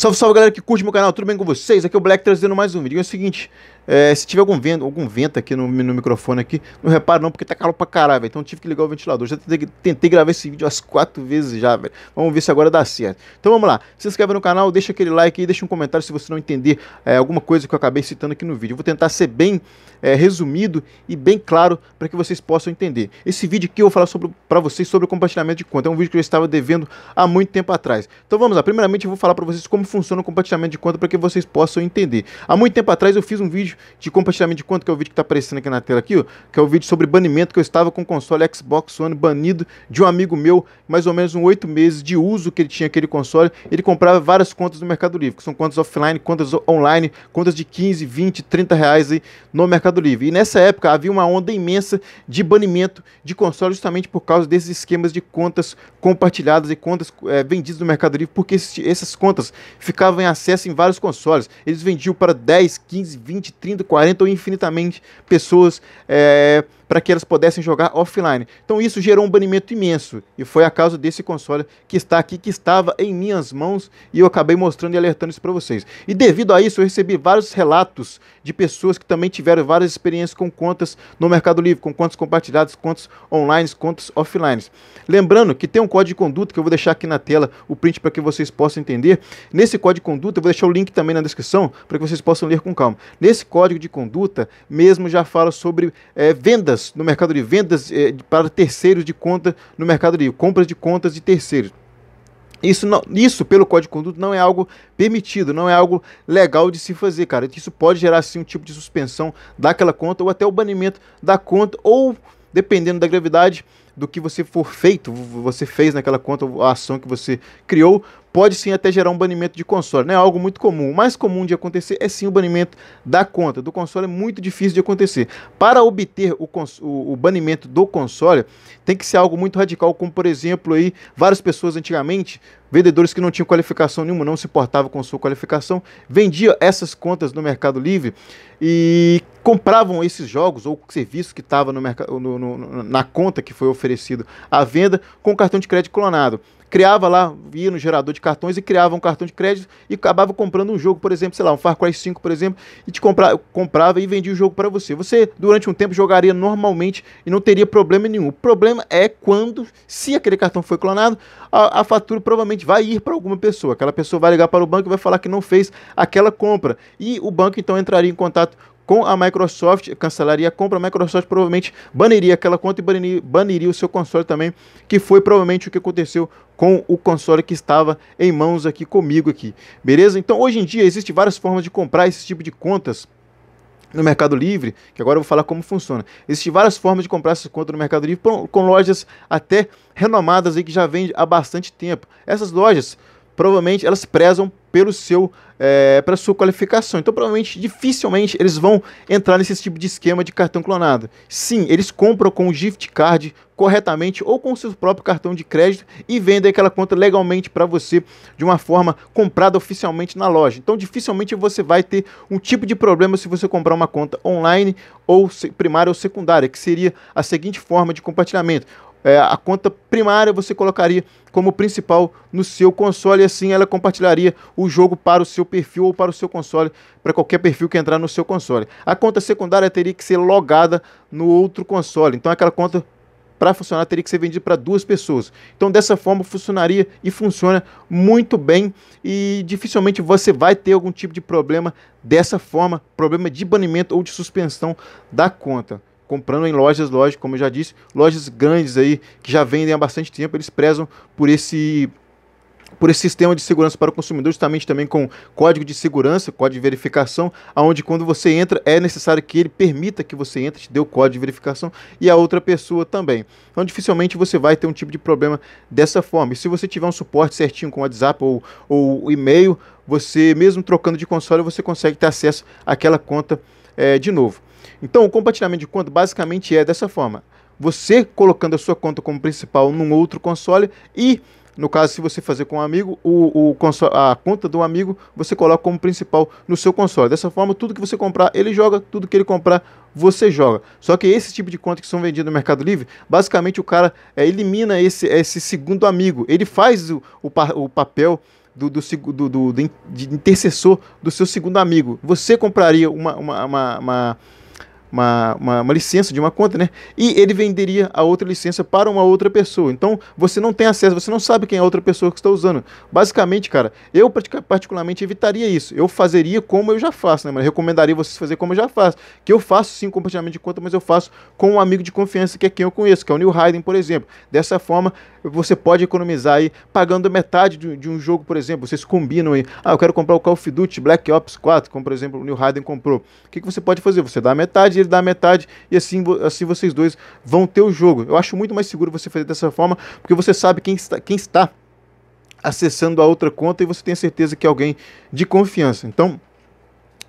Salve, salve galera que curte meu canal, tudo bem com vocês? Aqui é o Black trazendo mais um vídeo. É o seguinte, é, se tiver algum vento, algum vento aqui no, no microfone aqui, não reparo não, porque tá calor pra caralho, Então tive que ligar o ventilador. Já tentei, tentei gravar esse vídeo umas quatro vezes já, velho. Vamos ver se agora dá certo. Então vamos lá. Se inscreve no canal, deixa aquele like e deixa um comentário se você não entender é, alguma coisa que eu acabei citando aqui no vídeo. Eu vou tentar ser bem é, resumido e bem claro para que vocês possam entender. Esse vídeo aqui eu vou falar para vocês sobre o compartilhamento de conta. É um vídeo que eu estava devendo há muito tempo atrás. Então vamos lá. Primeiramente eu vou falar para vocês como funciona o compartilhamento de conta para que vocês possam entender. Há muito tempo atrás eu fiz um vídeo de compartilhamento de conta, que é o vídeo que está aparecendo aqui na tela aqui, ó, que é o vídeo sobre banimento que eu estava com o console Xbox One banido de um amigo meu, mais ou menos uns oito meses de uso que ele tinha aquele console, ele comprava várias contas no Mercado Livre, que são contas offline, contas online, contas de 15, 20, 30 reais aí no Mercado Livre. E nessa época havia uma onda imensa de banimento de console justamente por causa desses esquemas de contas compartilhadas e contas é, vendidas no Mercado Livre, porque esses, essas contas ficavam em acesso em vários consoles. Eles vendiam para 10, 15, 20, 30, 40 ou infinitamente pessoas é, para que elas pudessem jogar offline. Então isso gerou um banimento imenso e foi a causa desse console que está aqui, que estava em minhas mãos e eu acabei mostrando e alertando isso para vocês. E devido a isso eu recebi vários relatos de pessoas que também tiveram várias experiências com contas no Mercado Livre, com contas compartilhadas, contas online, contas offline. Lembrando que tem um código de conduta que eu vou deixar aqui na tela o print para que vocês possam entender. Nesse código de conduta, eu vou deixar o link também na descrição para que vocês possam ler com calma. Nesse código de conduta mesmo já fala sobre é, vendas no mercado de vendas é, para terceiros de conta no mercado de compras de contas de terceiros. Isso, não, isso, pelo Código de Conduta, não é algo permitido, não é algo legal de se fazer, cara. Isso pode gerar, sim, um tipo de suspensão daquela conta ou até o banimento da conta ou, dependendo da gravidade, do que você for feito, você fez naquela conta, a ação que você criou, pode sim até gerar um banimento de console. Não né? é algo muito comum. O mais comum de acontecer é sim o banimento da conta. Do console é muito difícil de acontecer. Para obter o, o banimento do console, tem que ser algo muito radical, como por exemplo, aí, várias pessoas antigamente, vendedores que não tinham qualificação nenhuma, não se portavam com sua qualificação, vendiam essas contas no Mercado Livre e compravam esses jogos ou serviços que estavam na conta que foi oferecida oferecido à venda com cartão de crédito clonado criava lá, ia no gerador de cartões e criava um cartão de crédito e acabava comprando um jogo, por exemplo, sei lá, um Far Cry 5, por exemplo, e te compra, comprava e vendia o jogo para você. Você, durante um tempo, jogaria normalmente e não teria problema nenhum. O problema é quando, se aquele cartão foi clonado, a, a fatura provavelmente vai ir para alguma pessoa. Aquela pessoa vai ligar para o banco e vai falar que não fez aquela compra. E o banco, então, entraria em contato com a Microsoft, cancelaria a compra, a Microsoft provavelmente baniria aquela conta e baniria, baniria o seu console também, que foi provavelmente o que aconteceu com o console que estava em mãos aqui comigo aqui, beleza? Então hoje em dia existem várias formas de comprar esse tipo de contas, no Mercado Livre, que agora eu vou falar como funciona. Existem várias formas de comprar essas contas no Mercado Livre com lojas até renomadas aí que já vende há bastante tempo. Essas lojas provavelmente elas prezam pelo seu é, eh, para sua qualificação. Então, provavelmente, dificilmente eles vão entrar nesse tipo de esquema de cartão clonado. Sim, eles compram com o gift card corretamente ou com o seu próprio cartão de crédito e vendem aquela conta legalmente para você de uma forma comprada oficialmente na loja. Então, dificilmente você vai ter um tipo de problema se você comprar uma conta online ou primária ou secundária, que seria a seguinte forma de compartilhamento é, a conta primária você colocaria como principal no seu console e assim ela compartilharia o jogo para o seu perfil ou para o seu console, para qualquer perfil que entrar no seu console. A conta secundária teria que ser logada no outro console, então aquela conta para funcionar teria que ser vendido para duas pessoas. Então dessa forma funcionaria e funciona muito bem e dificilmente você vai ter algum tipo de problema dessa forma, problema de banimento ou de suspensão da conta comprando em lojas, lógico, como eu já disse, lojas grandes aí que já vendem há bastante tempo, eles prezam por esse por esse sistema de segurança para o consumidor, justamente também com código de segurança, código de verificação, aonde quando você entra é necessário que ele permita que você entre, te dê o código de verificação e a outra pessoa também. Então dificilmente você vai ter um tipo de problema dessa forma. E se você tiver um suporte certinho com WhatsApp ou, ou e-mail, você mesmo trocando de console, você consegue ter acesso àquela conta é, de novo. Então, o compartilhamento de conta basicamente é dessa forma: você colocando a sua conta como principal num outro console e no caso, se você fazer com um amigo, o, o console, a conta do amigo você coloca como principal no seu console. Dessa forma, tudo que você comprar, ele joga, tudo que ele comprar, você joga. Só que esse tipo de conta que são vendidas no Mercado Livre, basicamente o cara é, elimina esse, esse segundo amigo. Ele faz o, o, o papel do, do, do, do, do intercessor do seu segundo amigo. Você compraria uma, uma, uma, uma uma, uma, uma, licença de uma conta, né? E ele venderia a outra licença para uma outra pessoa. Então você não tem acesso, você não sabe quem é a outra pessoa que está usando. Basicamente, cara, eu particularmente evitaria isso. Eu fazeria como eu já faço, né? Mas recomendaria vocês fazer como eu já faço. Que eu faço sim compartilhamento de conta, mas eu faço com um amigo de confiança que é quem eu conheço, que é o Neil Hayden, por exemplo. Dessa forma, você pode economizar aí pagando metade de, de um jogo, por exemplo. Vocês combinam aí, ah, eu quero comprar o Call of Duty Black Ops 4, como por exemplo o Neil Hayden comprou. O que, que você pode fazer? Você dá metade, ele dá metade, e assim, assim vocês dois vão ter o jogo. Eu acho muito mais seguro você fazer dessa forma, porque você sabe quem está, quem está acessando a outra conta e você tem certeza que é alguém de confiança. Então,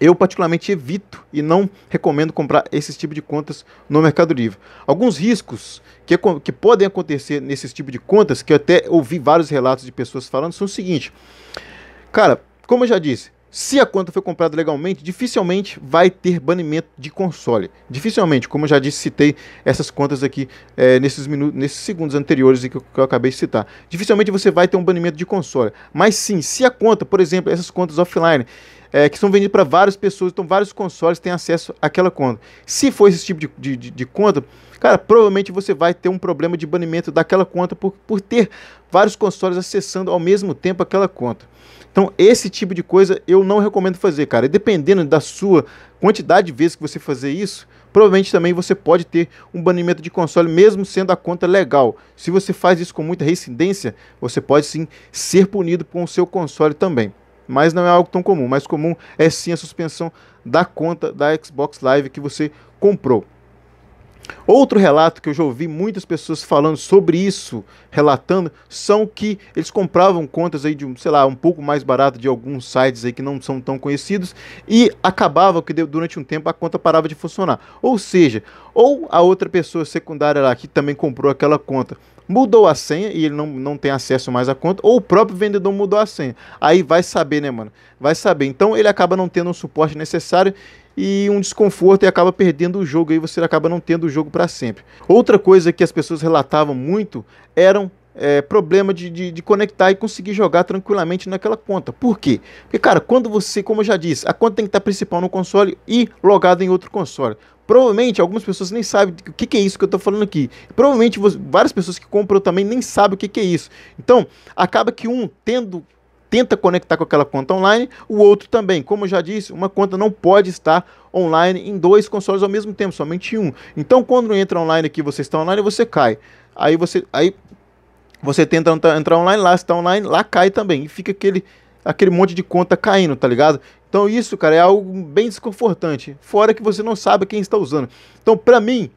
eu particularmente evito e não recomendo comprar esses tipo de contas no Mercado Livre. Alguns riscos que, que podem acontecer nesses tipo de contas, que eu até ouvi vários relatos de pessoas falando, são o seguinte. Cara, como eu já disse, se a conta foi comprada legalmente, dificilmente vai ter banimento de console. Dificilmente, como eu já disse, citei essas contas aqui é, nesses, minutos, nesses segundos anteriores que eu, que eu, acabei de citar. Dificilmente você vai ter um banimento de console. Mas sim, se a conta, por exemplo, essas contas offline, é, que são vendidos para várias pessoas, então vários consoles têm acesso àquela conta. Se for esse tipo de, de, de, conta, cara, provavelmente você vai ter um problema de banimento daquela conta por, por ter vários consoles acessando ao mesmo tempo aquela conta. Então, esse tipo de coisa eu não recomendo fazer, cara. E dependendo da sua quantidade de vezes que você fazer isso, provavelmente também você pode ter um banimento de console, mesmo sendo a conta legal. Se você faz isso com muita reincidência, você pode sim ser punido com o seu console também mas não é algo tão comum. Mais comum é sim a suspensão da conta da Xbox Live que você comprou. Outro relato que eu já ouvi muitas pessoas falando sobre isso, relatando, são que eles compravam contas aí de, sei lá, um pouco mais barato de alguns sites aí que não são tão conhecidos e acabava que durante um tempo a conta parava de funcionar. Ou seja, ou a outra pessoa secundária lá que também comprou aquela conta mudou a senha e ele não, não tem acesso mais à conta, ou o próprio vendedor mudou a senha. Aí vai saber, né, mano? Vai saber. Então ele acaba não tendo o suporte necessário e um desconforto e acaba perdendo o jogo, aí você acaba não tendo o jogo para sempre. Outra coisa que as pessoas relatavam muito eram é, problema de, de, de, conectar e conseguir jogar tranquilamente naquela conta. Por quê? Porque, cara, quando você, como eu já disse, a conta tem que estar tá principal no console e logada em outro console. Provavelmente algumas pessoas nem sabem o que, que é isso que eu estou falando aqui. Provavelmente você, várias pessoas que compram também nem sabem o que, que é isso. Então, acaba que um tendo tenta conectar com aquela conta online, o outro também. Como eu já disse, uma conta não pode estar online em dois consoles ao mesmo tempo, somente um. Então, quando entra online aqui, você está online, você cai. Aí você, aí você tenta entrar online, lá está online, lá cai também. E fica aquele, aquele monte de conta caindo, tá ligado? Então, isso, cara, é algo bem desconfortante. Fora que você não sabe quem está usando. Então, para mim,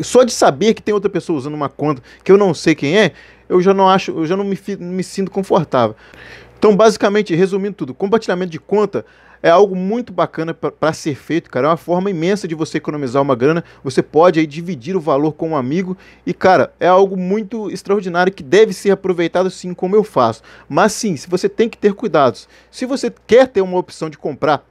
só de saber que tem outra pessoa usando uma conta que eu não sei quem é, eu já não acho, eu já não me, me sinto confortável. Então, basicamente, resumindo tudo, compartilhamento de conta é algo muito bacana para ser feito, cara. É uma forma imensa de você economizar uma grana. Você pode aí dividir o valor com um amigo e, cara, é algo muito extraordinário que deve ser aproveitado sim, como eu faço. Mas sim, se você tem que ter cuidados. Se você quer ter uma opção de comprar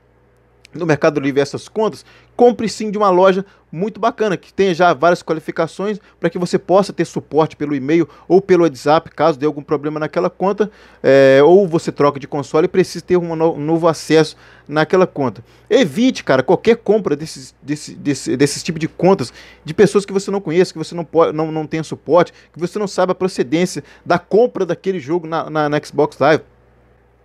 no Mercado Livre essas contas, compre sim de uma loja muito bacana, que tenha já várias qualificações para que você possa ter suporte pelo e-mail ou pelo WhatsApp, caso dê algum problema naquela conta, é, ou você troca de console e precise ter um, no, um, novo acesso naquela conta. Evite, cara, qualquer compra desses, desse, desse, desses tipos de contas de pessoas que você não conhece, que você não, pode, não, não tem suporte, que você não sabe a procedência da compra daquele jogo na, na, na Xbox Live.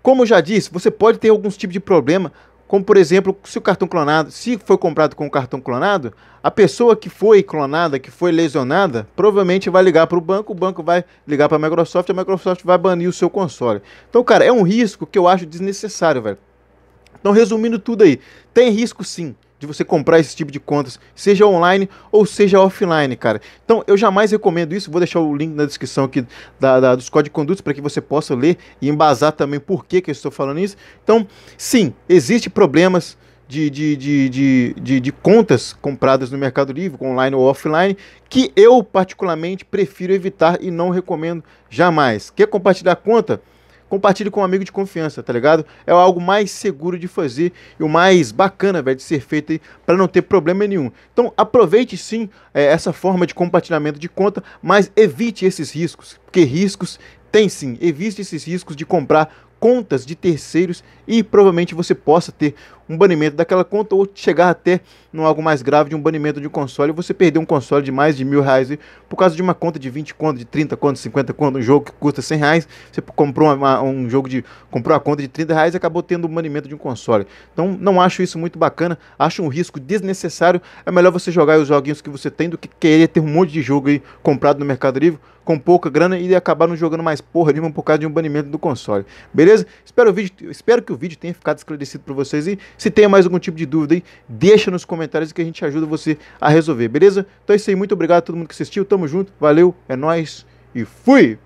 Como eu já disse, você pode ter alguns tipos de problema como, por exemplo, se o cartão clonado, se foi comprado com o cartão clonado, a pessoa que foi clonada, que foi lesionada, provavelmente vai ligar para o banco, o banco vai ligar para a Microsoft, a Microsoft vai banir o seu console. Então, cara, é um risco que eu acho desnecessário, velho. Então, resumindo tudo aí, tem risco sim de você comprar esse tipo de contas, seja online ou seja offline, cara. Então eu jamais recomendo isso, vou deixar o link na descrição aqui da, da dos códigos de condutos para que você possa ler e embasar também por que, que eu estou falando isso. Então, sim, existem problemas. De, de, de, de, de, contas compradas no Mercado Livre, online ou offline, que eu particularmente prefiro evitar e não recomendo jamais. Quer compartilhar conta? compartilhe com um amigo de confiança, tá ligado? É algo mais seguro de fazer e o mais bacana, velho, de ser feito aí para não ter problema nenhum. Então aproveite sim é, essa forma de compartilhamento de conta, mas evite esses riscos, porque riscos tem sim, evite esses riscos de comprar contas de terceiros e provavelmente você possa ter um banimento daquela conta ou chegar até no algo mais grave de um banimento de um console e você perder um console de mais de mil reais por causa de uma conta de 20 conto, de 30 conto, 50 conto, um jogo que custa 100 reais, você comprou uma, um jogo de comprou a conta de 30 reais e acabou tendo o um banimento de um console. Então não acho isso muito bacana, acho um risco desnecessário. É melhor você jogar os joguinhos que você tem do que querer ter um monte de jogo aí comprado no Mercado Livre com pouca grana e acabar não jogando mais porra nenhuma por causa de um banimento do console. Beleza? Espero, o vídeo, espero que o vídeo tenha ficado esclarecido para vocês e se tem mais algum tipo de dúvida aí, deixa nos comentários que a gente ajuda você a resolver, beleza? Então é isso aí, muito obrigado a todo mundo que assistiu, tamo junto, valeu, é nós e fui!